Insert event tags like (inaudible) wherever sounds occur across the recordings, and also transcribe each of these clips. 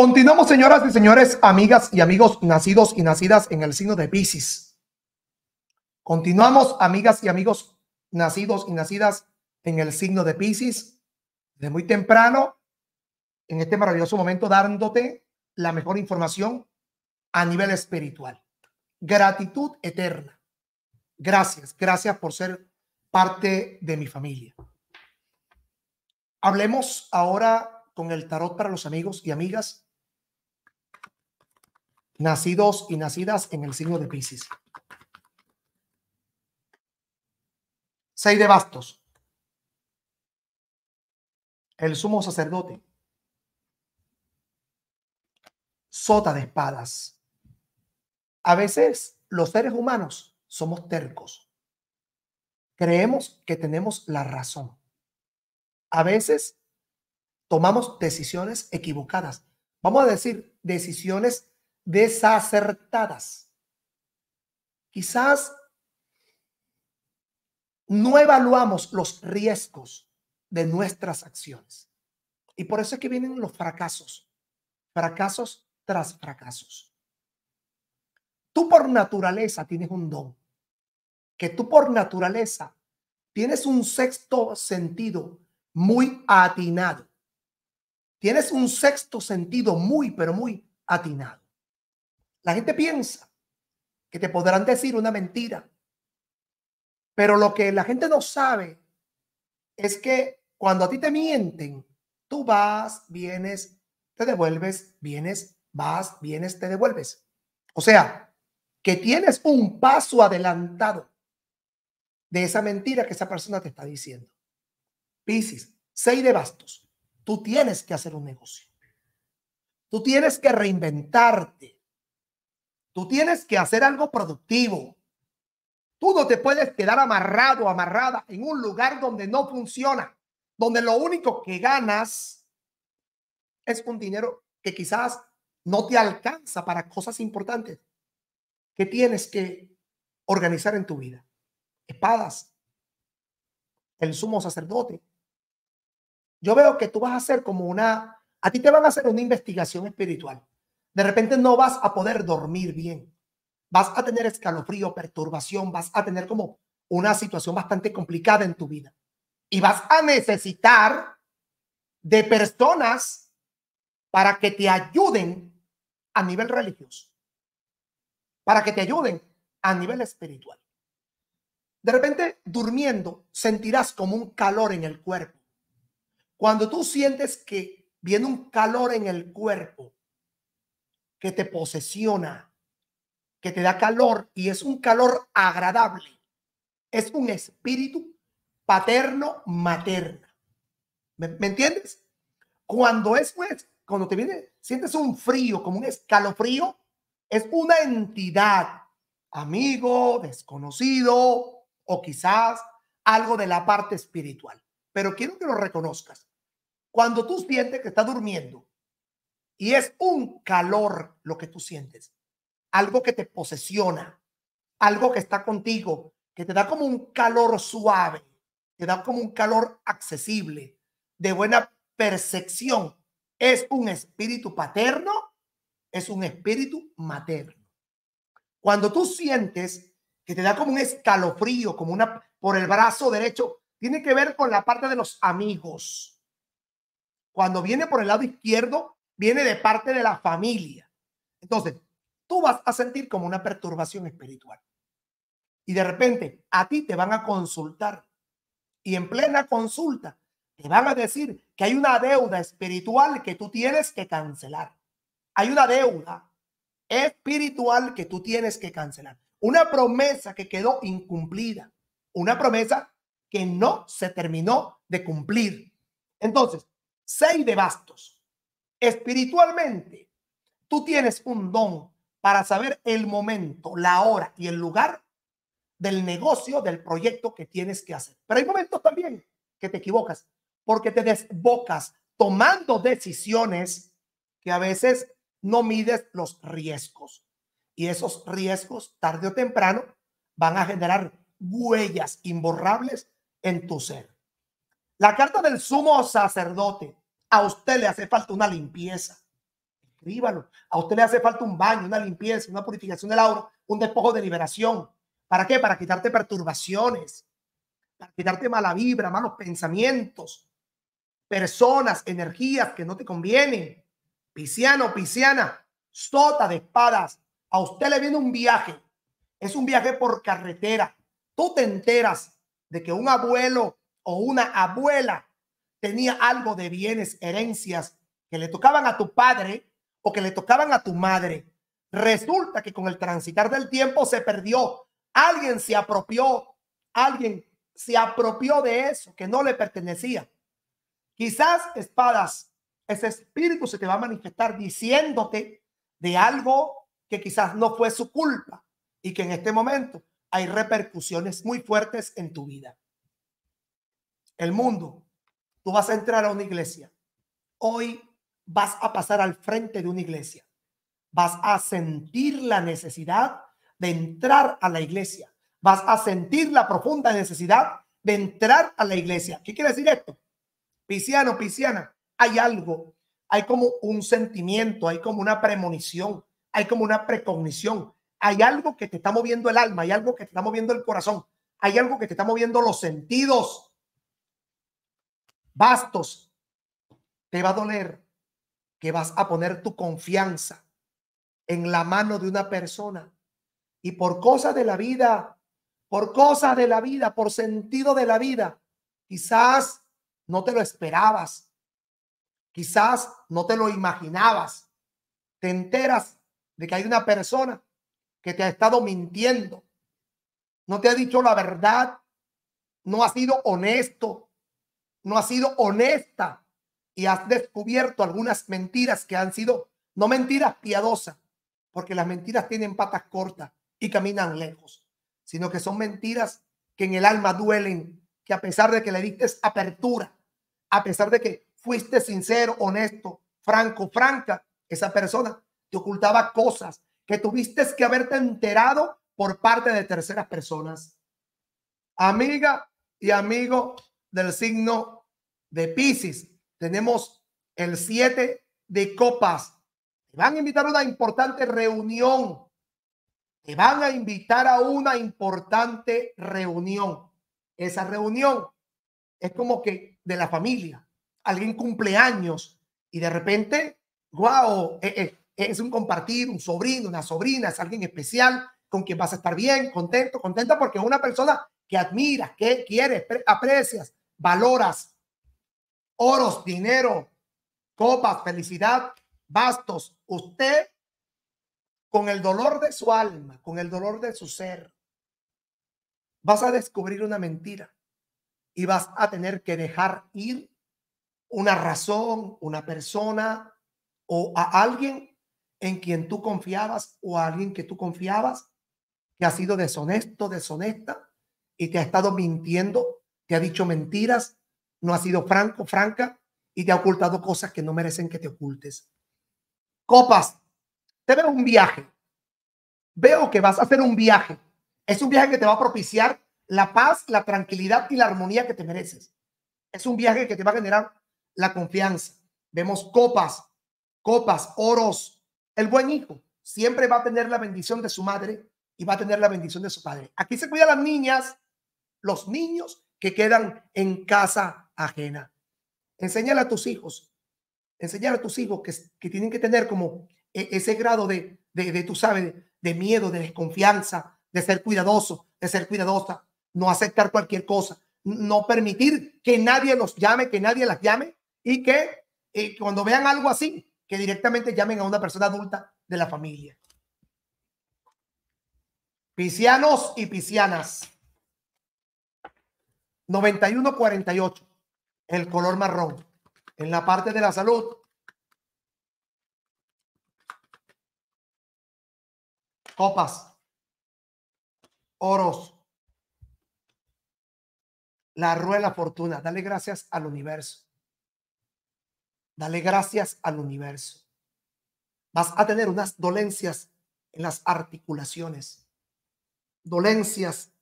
Continuamos, señoras y señores, amigas y amigos nacidos y nacidas en el signo de Pisces. Continuamos, amigas y amigos nacidos y nacidas en el signo de Pisces. De muy temprano, en este maravilloso momento, dándote la mejor información a nivel espiritual. Gratitud eterna. Gracias, gracias por ser parte de mi familia. Hablemos ahora con el tarot para los amigos y amigas nacidos y nacidas en el signo de Pisces. Seis de bastos. El sumo sacerdote. Sota de espadas. A veces los seres humanos somos tercos. Creemos que tenemos la razón. A veces tomamos decisiones equivocadas. Vamos a decir decisiones desacertadas. Quizás no evaluamos los riesgos de nuestras acciones. Y por eso es que vienen los fracasos, fracasos tras fracasos. Tú por naturaleza tienes un don, que tú por naturaleza tienes un sexto sentido muy atinado. Tienes un sexto sentido muy, pero muy atinado. La gente piensa que te podrán decir una mentira, pero lo que la gente no sabe es que cuando a ti te mienten, tú vas, vienes, te devuelves, vienes, vas, vienes, te devuelves. O sea, que tienes un paso adelantado de esa mentira que esa persona te está diciendo. Piscis, seis de bastos. Tú tienes que hacer un negocio. Tú tienes que reinventarte. Tú tienes que hacer algo productivo. Tú no te puedes quedar amarrado, amarrada en un lugar donde no funciona, donde lo único que ganas es un dinero que quizás no te alcanza para cosas importantes que tienes que organizar en tu vida. Espadas, el sumo sacerdote. Yo veo que tú vas a hacer como una, a ti te van a hacer una investigación espiritual. De repente no vas a poder dormir bien. Vas a tener escalofrío, perturbación, vas a tener como una situación bastante complicada en tu vida. Y vas a necesitar de personas para que te ayuden a nivel religioso, para que te ayuden a nivel espiritual. De repente, durmiendo, sentirás como un calor en el cuerpo. Cuando tú sientes que viene un calor en el cuerpo, que te posesiona, que te da calor y es un calor agradable. Es un espíritu paterno materna. ¿Me, entiendes? Cuando es pues, cuando te viene, sientes un frío, como un escalofrío, es una entidad, amigo, desconocido o quizás algo de la parte espiritual. Pero quiero que lo reconozcas. Cuando tú sientes que está durmiendo y es un calor lo que tú sientes, algo que te posesiona, algo que está contigo, que te da como un calor suave, te da como un calor accesible, de buena percepción. Es un espíritu paterno, es un espíritu materno. Cuando tú sientes que te da como un escalofrío, como una por el brazo derecho, tiene que ver con la parte de los amigos. Cuando viene por el lado izquierdo, viene de parte de la familia. Entonces, tú vas a sentir como una perturbación espiritual. Y de repente a ti te van a consultar. Y en plena consulta te van a decir que hay una deuda espiritual que tú tienes que cancelar. Hay una deuda espiritual que tú tienes que cancelar. Una promesa que quedó incumplida. Una promesa que no se terminó de cumplir. Entonces, seis de bastos Espiritualmente, tú tienes un don para saber el momento, la hora y el lugar del negocio, del proyecto que tienes que hacer. Pero hay momentos también que te equivocas, porque te desbocas tomando decisiones que a veces no mides los riesgos. Y esos riesgos, tarde o temprano, van a generar huellas imborrables en tu ser. La carta del sumo sacerdote a usted le hace falta una limpieza. Escríbalo. A usted le hace falta un baño, una limpieza, una purificación del aura, un despojo de liberación. ¿Para qué? Para quitarte perturbaciones, para quitarte mala vibra, malos pensamientos, personas, energías que no te convienen. Pisciano, pisciana, sota de espadas. A usted le viene un viaje. Es un viaje por carretera. Tú te enteras de que un abuelo o una abuela tenía algo de bienes, herencias que le tocaban a tu padre o que le tocaban a tu madre. Resulta que con el transitar del tiempo se perdió. Alguien se apropió, alguien se apropió de eso que no le pertenecía. Quizás espadas, ese espíritu se te va a manifestar diciéndote de algo que quizás no fue su culpa y que en este momento hay repercusiones muy fuertes en tu vida. El mundo Tú vas a entrar a una iglesia. Hoy vas a pasar al frente de una iglesia. Vas a sentir la necesidad de entrar a la iglesia. Vas a sentir la profunda necesidad de entrar a la iglesia. ¿Qué quiere decir esto? Pisciano, pisciana, hay algo, hay como un sentimiento, hay como una premonición, hay como una precognición, hay algo que te está moviendo el alma, hay algo que te está moviendo el corazón, hay algo que te está moviendo los sentidos Bastos, te va a doler que vas a poner tu confianza en la mano de una persona y por cosas de la vida, por cosas de la vida, por sentido de la vida, quizás no te lo esperabas, quizás no te lo imaginabas, te enteras de que hay una persona que te ha estado mintiendo, no te ha dicho la verdad, no ha sido honesto, no has sido honesta y has descubierto algunas mentiras que han sido, no mentiras piadosas, porque las mentiras tienen patas cortas y caminan lejos, sino que son mentiras que en el alma duelen, que a pesar de que le diste apertura, a pesar de que fuiste sincero, honesto, franco, franca, esa persona te ocultaba cosas que tuviste que haberte enterado por parte de terceras personas. Amiga y amigo del signo de Pisces. Tenemos el 7 de copas. Te van a invitar a una importante reunión. Te van a invitar a una importante reunión. Esa reunión es como que de la familia. Alguien cumple años y de repente, wow, eh, eh, es, un compartir, un sobrino, una sobrina, es alguien especial con quien vas a estar bien, contento, contenta porque es una persona que admiras, que quieres, aprecias, valoras oros, dinero, copas, felicidad, bastos. Usted, con el dolor de su alma, con el dolor de su ser, vas a descubrir una mentira y vas a tener que dejar ir una razón, una persona o a alguien en quien tú confiabas o a alguien que tú confiabas que ha sido deshonesto, deshonesta y que ha estado mintiendo te ha dicho mentiras, no ha sido franco, franca, y te ha ocultado cosas que no merecen que te ocultes. Copas, te veo un viaje. Veo que vas a hacer un viaje. Es un viaje que te va a propiciar la paz, la tranquilidad y la armonía que te mereces. Es un viaje que te va a generar la confianza. Vemos copas, copas, oros. El buen hijo siempre va a tener la bendición de su madre y va a tener la bendición de su padre. Aquí se cuidan las niñas, los niños que quedan en casa ajena. Enseñale a tus hijos, enseñar a tus hijos que, tienen que tener como e, ese grado de, de, tú sabes, de miedo, de desconfianza, de ser cuidadoso, de ser cuidadosa, no aceptar cualquier cosa, no permitir que nadie los llame, que nadie las llame y que eh, cuando vean algo así, que directamente llamen a una persona adulta de la familia. Pisianos y pisianas. 9148, el color marrón. En la parte de la salud, copas, oros, la rueda fortuna. Dale gracias al universo. Dale gracias al universo. Vas a tener unas dolencias en las articulaciones. Dolencias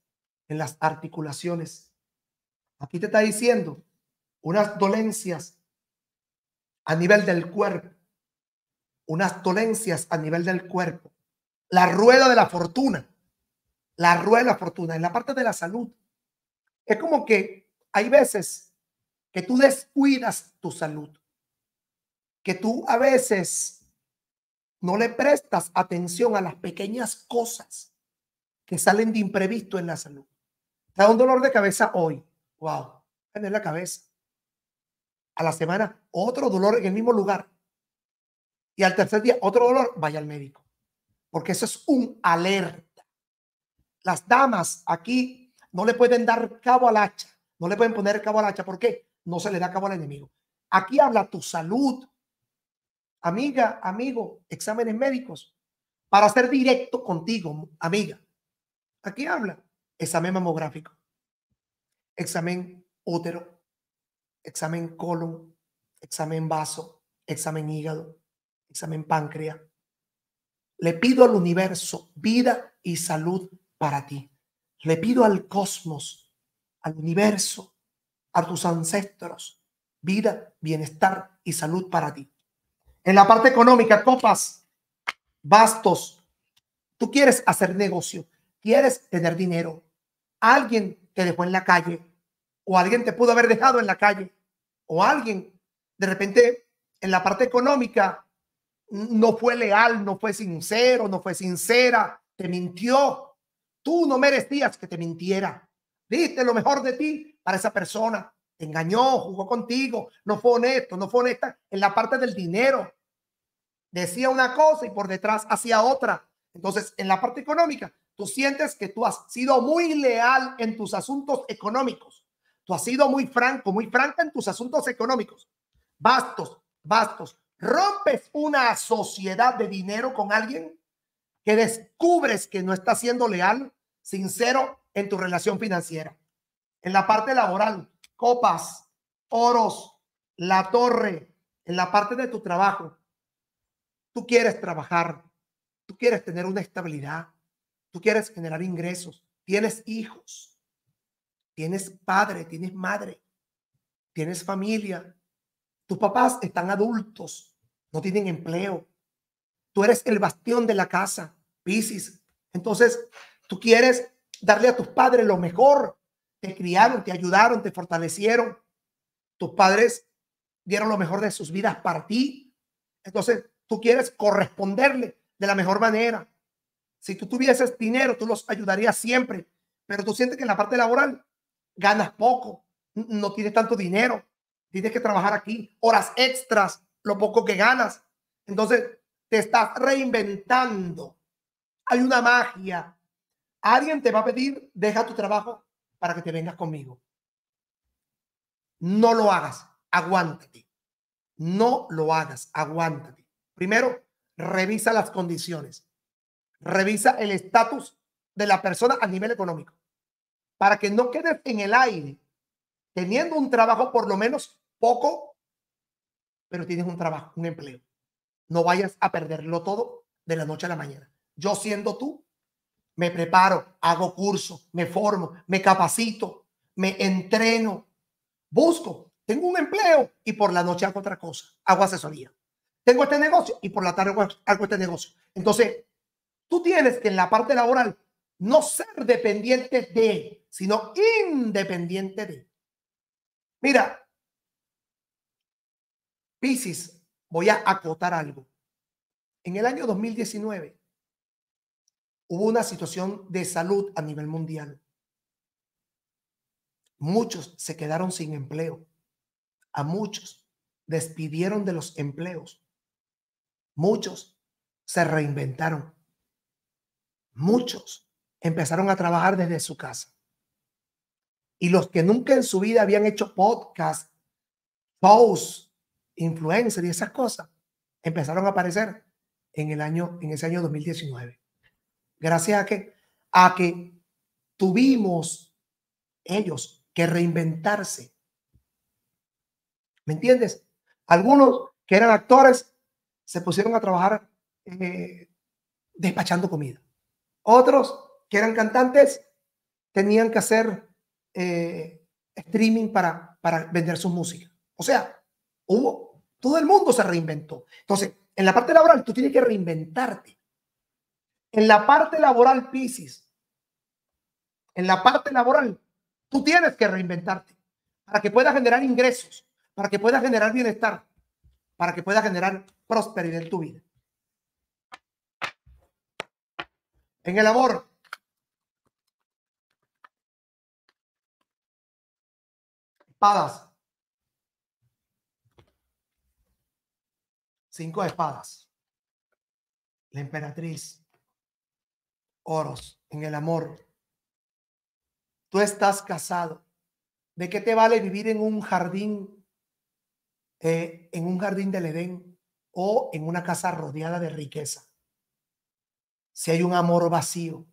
en las articulaciones Aquí te está diciendo unas dolencias a nivel del cuerpo, unas dolencias a nivel del cuerpo, la rueda de la fortuna, la rueda de la fortuna, en la parte de la salud. Es como que hay veces que tú descuidas tu salud, que tú a veces no le prestas atención a las pequeñas cosas que salen de imprevisto en la salud. da un dolor de cabeza hoy, wow, en la cabeza. A la semana, otro dolor en el mismo lugar. Y al tercer día, otro dolor, vaya al médico. Porque eso es un alerta. Las damas aquí no le pueden dar cabo al hacha. No le pueden poner cabo al hacha. ¿Por qué? No se le da cabo al enemigo. Aquí habla tu salud. Amiga, amigo, exámenes médicos. Para ser directo contigo, amiga. Aquí habla examen mamográfico examen útero, examen colon, examen vaso, examen hígado, examen páncreas. Le pido al universo vida y salud para ti. Le pido al cosmos, al universo, a tus ancestros, vida, bienestar y salud para ti. En la parte económica, copas, bastos, tú quieres hacer negocio, quieres tener dinero. Alguien te dejó en la calle, o alguien te pudo haber dejado en la calle, o alguien de repente en la parte económica no fue leal, no fue sincero, no fue sincera, te mintió. Tú no merecías que te mintiera. Diste lo mejor de ti para esa persona. engañó, jugó contigo, no fue honesto, no fue honesta en la parte del dinero. Decía una cosa y por detrás hacía otra. Entonces, en la parte económica, tú sientes que tú has sido muy leal en tus asuntos económicos, Tú has sido muy franco, muy franca en tus asuntos económicos. Bastos, bastos. Rompes una sociedad de dinero con alguien que descubres que no está siendo leal, sincero en tu relación financiera. En la parte laboral, copas, oros, la torre, en la parte de tu trabajo. Tú quieres trabajar, tú quieres tener una estabilidad, tú quieres generar ingresos, tienes hijos, tienes padre, tienes madre, tienes familia, tus papás están adultos, no tienen empleo, tú eres el bastión de la casa, Pisces. Entonces, tú quieres darle a tus padres lo mejor, te criaron, te ayudaron, te fortalecieron, tus padres dieron lo mejor de sus vidas para ti. Entonces, tú quieres corresponderle de la mejor manera. Si tú tuvieses dinero, tú los ayudarías siempre, pero tú sientes que en la parte laboral ganas poco, no tienes tanto dinero, tienes que trabajar aquí, horas extras, lo poco que ganas. Entonces, te estás reinventando. Hay una magia. Alguien te va a pedir, deja tu trabajo para que te vengas conmigo. No lo hagas, aguántate. No lo hagas, aguántate. Primero, revisa las condiciones. Revisa el estatus de la persona a nivel económico para que no quedes en el aire, teniendo un trabajo por lo menos poco, pero tienes un trabajo, un empleo. No vayas a perderlo todo de la noche a la mañana. Yo siendo tú, me preparo, hago curso, me formo, me capacito, me entreno, busco, tengo un empleo y por la noche hago otra cosa, hago asesoría. Tengo este negocio y por la tarde hago este negocio. Entonces, tú tienes que en la parte laboral no ser dependientes de, sino independiente de. Mira, Piscis, voy a acotar algo. En el año 2019 hubo una situación de salud a nivel mundial. Muchos se quedaron sin empleo. A muchos despidieron de los empleos. Muchos se reinventaron. Muchos empezaron a trabajar desde su casa. Y los que nunca en su vida habían hecho podcast, posts, influencer y esas cosas, empezaron a aparecer en el año en ese año 2019. Gracias a que a que tuvimos ellos que reinventarse. ¿Me entiendes? Algunos que eran actores se pusieron a trabajar eh, despachando comida. Otros que eran cantantes tenían que hacer eh, streaming para, para vender su música. O sea, hubo, todo el mundo se reinventó. Entonces, en la parte laboral tú tienes que reinventarte. En la parte laboral, Pisis. en la parte laboral, tú tienes que reinventarte para que puedas generar ingresos, para que puedas generar bienestar, para que puedas generar prosperidad en tu vida. En el amor, espadas. Cinco espadas. La emperatriz. Oros en el amor. Tú estás casado. ¿De qué te vale vivir en un jardín, eh, en un jardín del Edén o en una casa rodeada de riqueza? Si hay un amor vacío.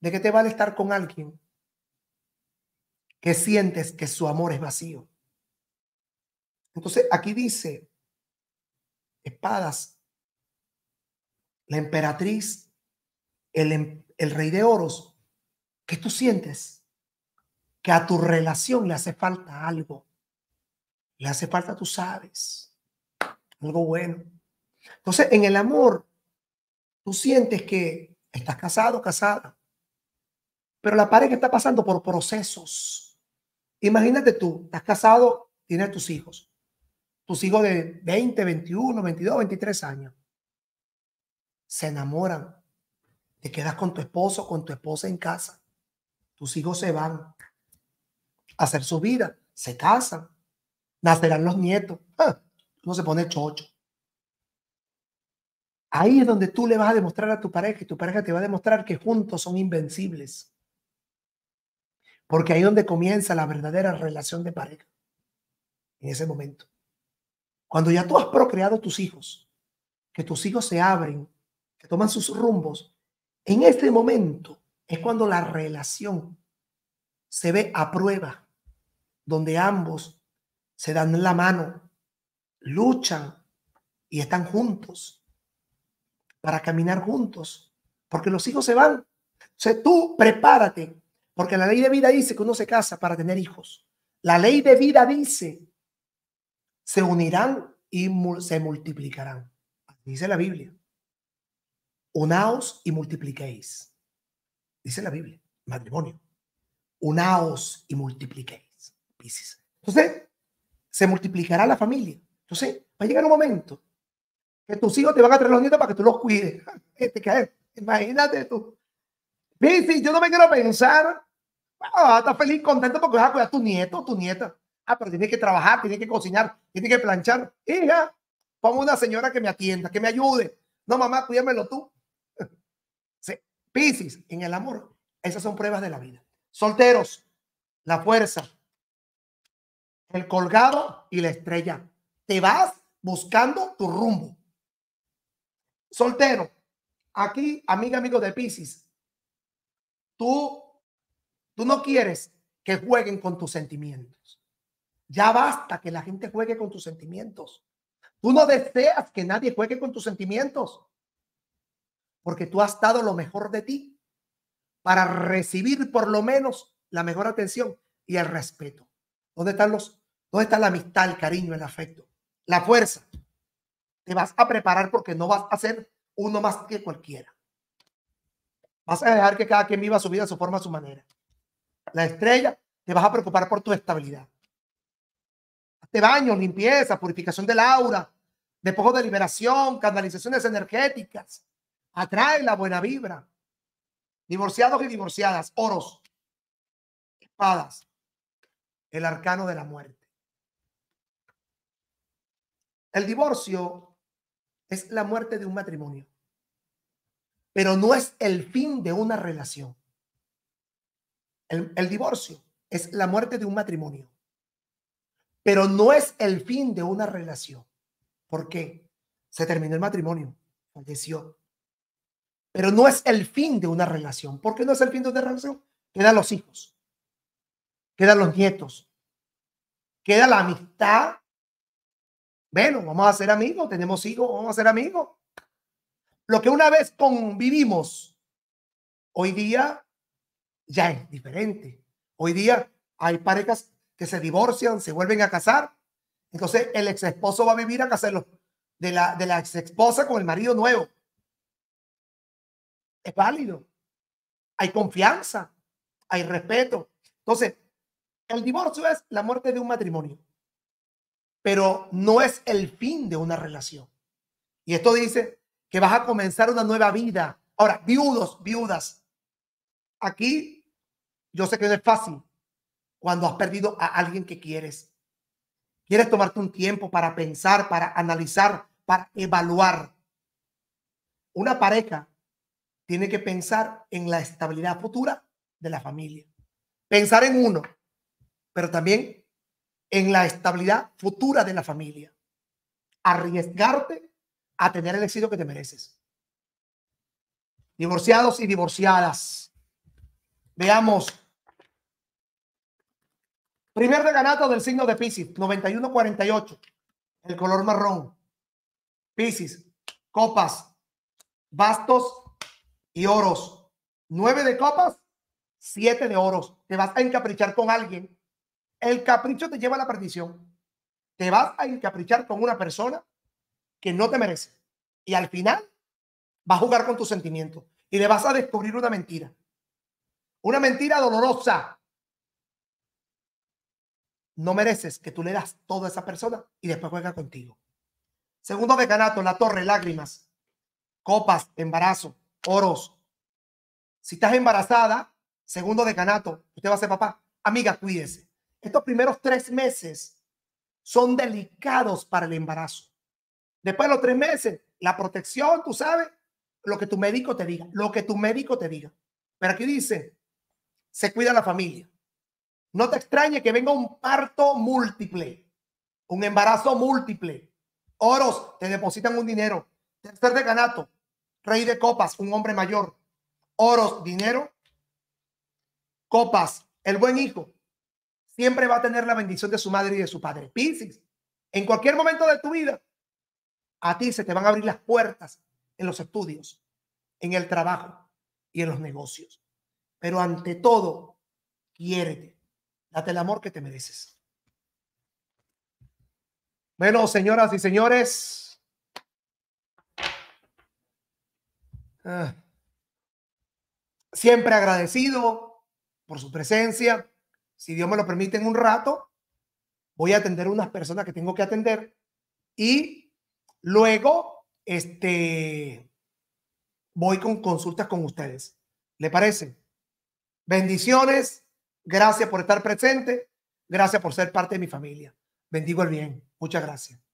¿De qué te vale estar con alguien que sientes que su amor es vacío. Entonces aquí dice, espadas, la emperatriz, el, em, el rey de oros, que tú sientes que a tu relación le hace falta algo. Le hace falta, tú sabes, algo bueno. Entonces, en el amor, tú sientes que estás casado, casada, pero la pareja está pasando por procesos Imagínate tú, estás casado, tienes tus hijos, tus hijos de 20, 21, 22, 23 años. Se enamoran, te quedas con tu esposo, con tu esposa en casa. Tus hijos se van a hacer su vida, se casan, nacerán los nietos. no ah, Uno se pone chocho. Ahí es donde tú le vas a demostrar a tu pareja y tu pareja te va a demostrar que juntos son invencibles. Porque ahí es donde comienza la verdadera relación de pareja. En ese momento. Cuando ya tú has procreado tus hijos, que tus hijos se abren, que toman sus rumbos, en este momento es cuando la relación se ve a prueba, donde ambos se dan la mano, luchan y están juntos para caminar juntos, porque los hijos se van. O tú prepárate porque la ley de vida dice que uno se casa para tener hijos. La ley de vida dice, se unirán y se multiplicarán. Dice la Biblia. Unaos y multipliquéis. Dice la Biblia. Matrimonio. Unaos y multipliquéis. Entonces, se multiplicará la familia. Entonces, va a llegar un momento que tus hijos te van a traer los nietos para que tú los cuides. (laughs) Este, imagínate tú. Pisces, yo no me quiero pensar Ah, feliz, contento porque vas a cuidar tu nieto, tu nieta. Ah, pero tiene que trabajar, tiene que cocinar, tiene que planchar. Hija, pongo una señora que me atienda, que me ayude. No, mamá, cuídamelo tú. (laughs) Sí. Piscis, en el amor, esas son pruebas de la vida. Solteros, la fuerza, el colgado y la estrella. Te vas buscando tu rumbo. Soltero, aquí, amiga, amigo de Piscis, tú Tú no quieres que jueguen con tus sentimientos. Ya basta que la gente juegue con tus sentimientos. Tú no deseas que nadie juegue con tus sentimientos, porque tú has dado lo mejor de ti para recibir por lo menos la mejor atención y el respeto. ¿Dónde están los? ¿Dónde está la amistad, el cariño, el afecto, la fuerza? Te vas a preparar porque no vas a ser uno más que cualquiera. Vas a dejar que cada quien viva su vida a su forma, a su manera la estrella, te vas a preocupar por tu estabilidad. Hazte baño, limpieza, purificación del aura, despojo de liberación, canalizaciones energéticas. Atrae la buena vibra. Divorciados y divorciadas, oros, espadas, el arcano de la muerte. El divorcio es la muerte de un matrimonio, pero no es el fin de una relación. El, divorcio es la muerte de un matrimonio, pero no es el fin de una relación. ¿Por qué? Se terminó el matrimonio, falleció. Pero no es el fin de una relación. ¿Por qué no es el fin de una relación? Quedan los hijos, quedan los nietos, queda la amistad. Bueno, vamos a ser amigos, tenemos hijos, vamos a ser amigos. Lo que una vez convivimos, hoy día ya es diferente. Hoy día hay parejas que se divorcian, se vuelven a casar. Entonces el ex esposo va a vivir a casarlo de la, de la ex esposa con el marido nuevo. Es válido. Hay confianza, hay respeto. Entonces, el divorcio es la muerte de un matrimonio, pero no es el fin de una relación. Y esto dice que vas a comenzar una nueva vida. Ahora, viudos, viudas. Aquí yo sé que no es fácil cuando has perdido a alguien que quieres. Quieres tomarte un tiempo para pensar, para analizar, para evaluar. Una pareja tiene que pensar en la estabilidad futura de la familia. Pensar en uno, pero también en la estabilidad futura de la familia. Arriesgarte a tener el éxito que te mereces. Divorciados y divorciadas. Veamos Primer reganato del signo de Pisces, 91-48. El color marrón. Pisces, copas, bastos y oros. Nueve de copas, siete de oros. Te vas a encaprichar con alguien. El capricho te lleva a la perdición. Te vas a encaprichar con una persona que no te merece. Y al final va a jugar con tus sentimientos. Y le vas a descubrir una mentira. Una mentira dolorosa no mereces que tú le das todo a esa persona y después juega contigo. Segundo decanato, la torre, lágrimas, copas, embarazo, oros. Si estás embarazada, segundo decanato, usted va a ser papá. Amiga, cuídese. Estos primeros tres meses son delicados para el embarazo. Después de los tres meses, la protección, tú sabes, lo que tu médico te diga, lo que tu médico te diga. Pero aquí dice, se cuida la familia. No te extrañe que venga un parto múltiple, un embarazo múltiple. Oros, te depositan un dinero. Tercer Ganato, rey de copas, un hombre mayor. Oros, dinero. Copas, el buen hijo. Siempre va a tener la bendición de su madre y de su padre. Piscis, en cualquier momento de tu vida, a ti se te van a abrir las puertas en los estudios, en el trabajo y en los negocios. Pero ante todo, quiérete Date el amor que te mereces. Bueno, señoras y señores. Ah. siempre agradecido por su presencia. Si Dios me lo permite en un rato, voy a atender unas personas que tengo que atender. Y luego, este, voy con consultas con ustedes. ¿Le parece? Bendiciones. Gracias por estar presente. Gracias por ser parte de mi familia. Bendigo el bien. Muchas gracias.